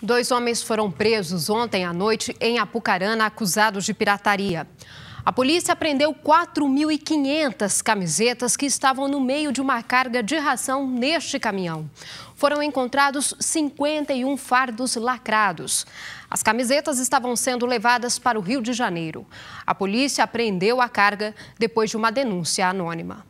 Dois homens foram presos ontem à noite em Apucarana, acusados de pirataria. A polícia apreendeu 4.500 camisetas que estavam no meio de uma carga de ração neste caminhão. Foram encontrados 51 fardos lacrados. As camisetas estavam sendo levadas para o Rio de Janeiro. A polícia apreendeu a carga depois de uma denúncia anônima.